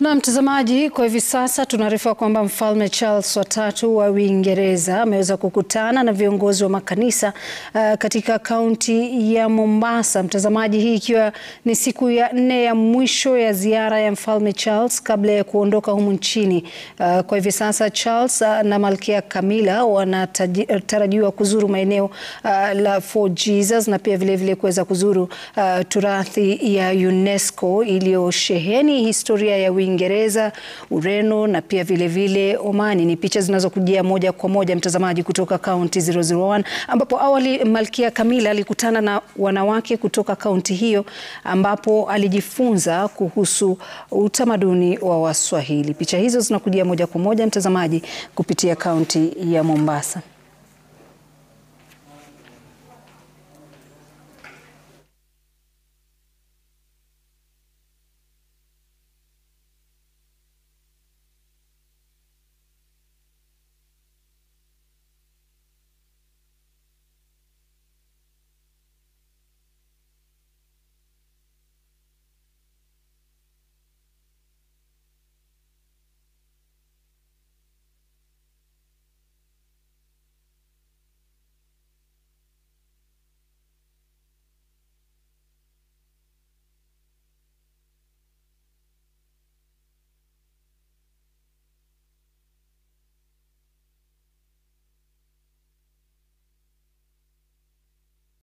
Na mtazamaji, kwa hivi sasa tunaarifiwa kwamba Mfalme Charles watatu wa Uingereza ameweza kukutana na viongozi wa makanisa uh, katika kaunti ya Mombasa. Mtazamaji, hii ikiwa ni siku ya nne ya mwisho ya ziara ya Mfalme Charles kabla ya kuondoka humu nchini. Uh, kwa hivi sasa Charles uh, na Malkia Camilla wanatarajiwa kuzuru maeneo uh, la Four Jesus na pia vilevile kuweza kuzuru uh, turathi ya UNESCO iliyosheheni historia ya Uingereza Uingereza, Ureno na pia vilevile vile Omani. Ni picha zinazokujia moja kwa moja mtazamaji, kutoka kaunti 001 ambapo awali Malkia Kamila alikutana na wanawake kutoka kaunti hiyo ambapo alijifunza kuhusu utamaduni wa Waswahili. Picha hizo zinakujia moja kwa moja mtazamaji, kupitia kaunti ya Mombasa.